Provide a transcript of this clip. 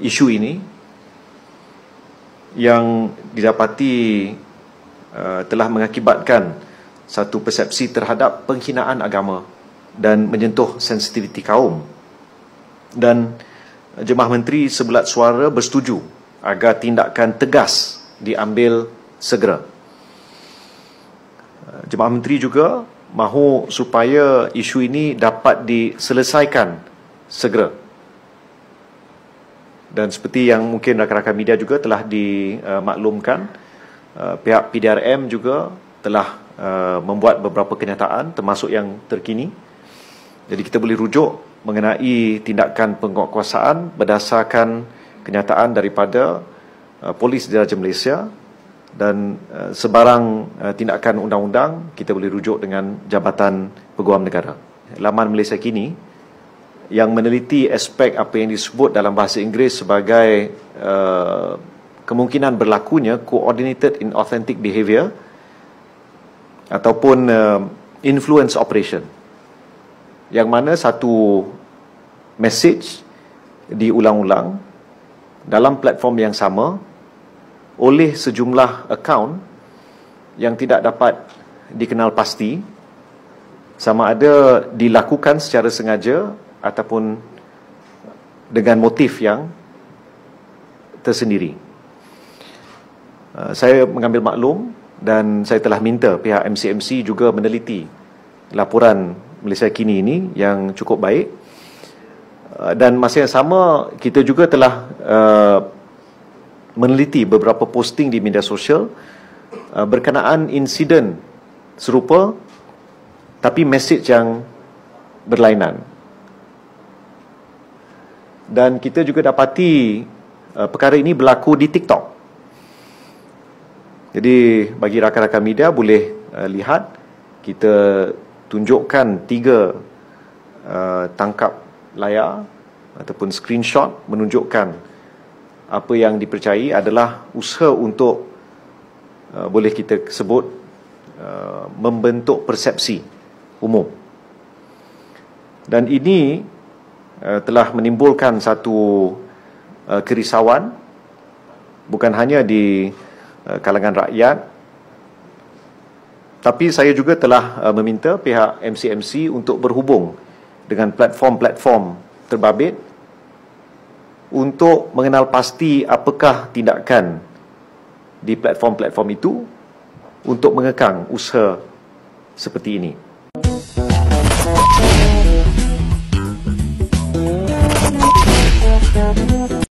isu ini yang didapati uh, telah mengakibatkan satu persepsi terhadap penghinaan agama dan menyentuh sensitiviti kaum dan jemaah menteri sebelah suara bersetuju agar tindakan tegas diambil segera uh, jemaah menteri juga mahu supaya isu ini dapat diselesaikan segera dan seperti yang mungkin rakan-rakan media juga telah dimaklumkan eh, pihak PDRM juga telah eh, membuat beberapa kenyataan termasuk yang terkini jadi kita boleh rujuk mengenai tindakan penguatkuasaan berdasarkan kenyataan daripada eh, polis diraja Malaysia dan sebarang tindakan undang-undang kita boleh rujuk dengan Jabatan Peguam Negara laman Malaysia kini yang meneliti aspek apa yang disebut dalam bahasa Inggeris sebagai uh, kemungkinan berlakunya coordinated inauthentic behavior ataupun uh, influence operation yang mana satu message diulang-ulang dalam platform yang sama oleh sejumlah account yang tidak dapat dikenal pasti sama ada dilakukan secara sengaja ataupun dengan motif yang tersendiri. Uh, saya mengambil maklum dan saya telah minta pihak MCMC juga meneliti laporan Malaysia kini ini yang cukup baik. Uh, dan masa yang sama kita juga telah uh, meneliti beberapa posting di media sosial berkenaan insiden serupa tapi mesej yang berlainan dan kita juga dapati uh, perkara ini berlaku di TikTok. Jadi bagi rakan-rakan media boleh uh, lihat kita tunjukkan tiga uh, tangkap layar ataupun screenshot menunjukkan apa yang dipercayai adalah usaha untuk uh, boleh kita sebut uh, membentuk persepsi umum. Dan ini Eh, telah menimbulkan satu uh, kerisauan bukan hanya di uh, kalangan rakyat tapi saya juga telah uh, meminta pihak MCMC untuk berhubung dengan platform-platform terbabit untuk mengenal pasti apakah tindakan di platform-platform itu untuk mengekang usaha seperti ini.